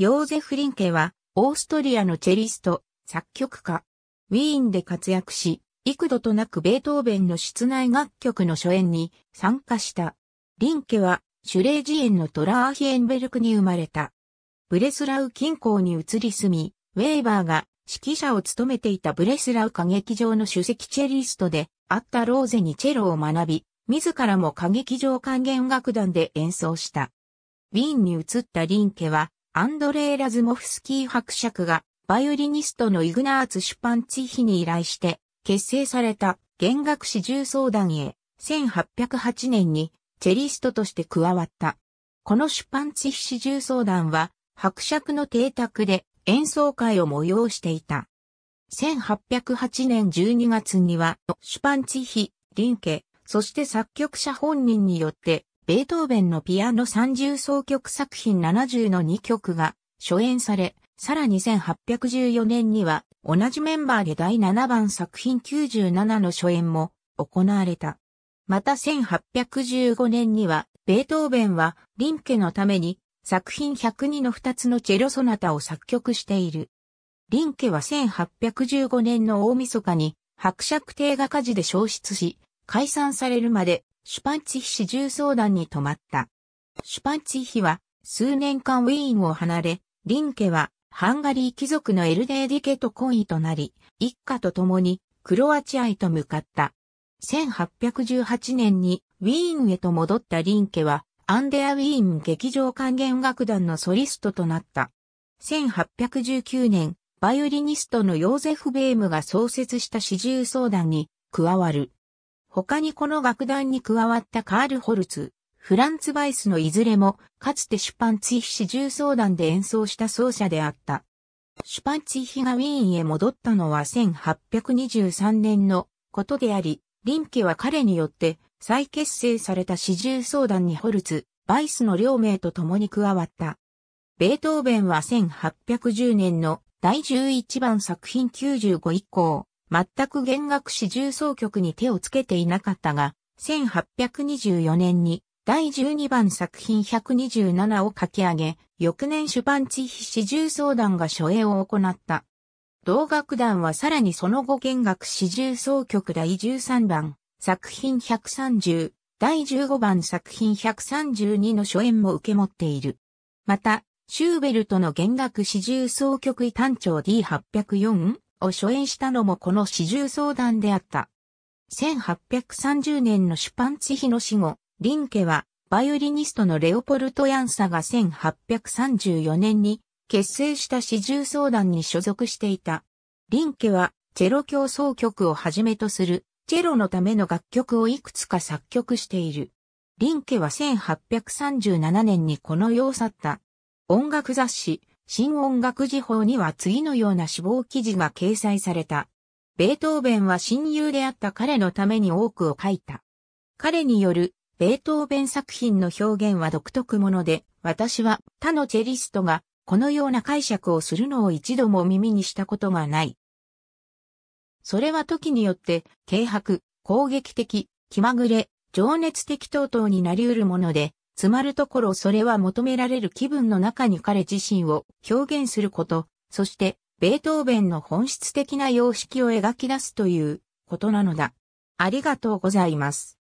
ヨーゼフ・リンケは、オーストリアのチェリスト、作曲家。ウィーンで活躍し、幾度となくベートーベンの室内楽曲の初演に参加した。リンケは、シュレージ園のトラーヒエンベルクに生まれた。ブレスラウ近郊に移り住み、ウェーバーが指揮者を務めていたブレスラウ歌劇場の首席チェリストであったローゼにチェロを学び、自らも歌劇場管弦楽団で演奏した。ウィーンに移ったリンケはアンドレイ・ラズモフスキー伯爵が、バイオリニストのイグナーツ・シュパンツィヒに依頼して、結成された弦楽四重奏団へ、1808年にチェリストとして加わった。このシュパンツィヒ四重奏団は、伯爵の邸宅で演奏会を催していた。1808年12月には、シュパンツィヒ、ンケ、そして作曲者本人によって、ベートーベンのピアノ30奏曲作品70の2曲が初演され、さらに1814年には同じメンバーで第7番作品97の初演も行われた。また1815年にはベートーベンはリンケのために作品102の2つのチェロソナタを作曲している。リンケは1815年の大晦日に伯爵邸が火事で消失し、解散されるまでシュパンツィヒ市重相談に泊まった。シュパンツィヒは数年間ウィーンを離れ、リンケはハンガリー貴族のエルデーディケと婚姻となり、一家と共にクロアチアへと向かった。1818年にウィーンへと戻ったリンケは、アンデアウィーン劇場管弦楽団のソリストとなった。1819年、バイオリニストのヨーゼフ・ベームが創設した四重相談に加わる。他にこの楽団に加わったカール・ホルツ、フランツ・バイスのいずれも、かつてシュパンツィヒ四重奏団で演奏した奏者であった。シュパンツィヒがウィーンへ戻ったのは1823年のことであり、リンケは彼によって再結成された四重奏団にホルツ、バイスの両名と共に加わった。ベートーベンは1810年の第11番作品95以降、全く弦楽四重奏曲に手をつけていなかったが、1824年に第12番作品127を書き上げ、翌年シュパンチヒ四重奏団が初演を行った。同楽団はさらにその後弦楽四重奏曲第13番、作品130、第15番作品132の初演も受け持っている。また、シューベルトの弦楽四重奏曲単調 D804 を初演したのもこの始終相談であった。1830年のシュパンツヒの死後、リンケはバイオリニストのレオポルト・ヤンサが1834年に結成した始終相談に所属していた。リンケはチェロ競争曲をはじめとするチェロのための楽曲をいくつか作曲している。リンケは1837年にこの世を去った。音楽雑誌、新音楽時報には次のような死亡記事が掲載された。ベートーベンは親友であった彼のために多くを書いた。彼によるベートーベン作品の表現は独特もので、私は他のチェリストがこのような解釈をするのを一度も耳にしたことがない。それは時によって軽薄、攻撃的、気まぐれ、情熱的等々になり得るもので、つまるところそれは求められる気分の中に彼自身を表現すること、そして、ベートーベンの本質的な様式を描き出すということなのだ。ありがとうございます。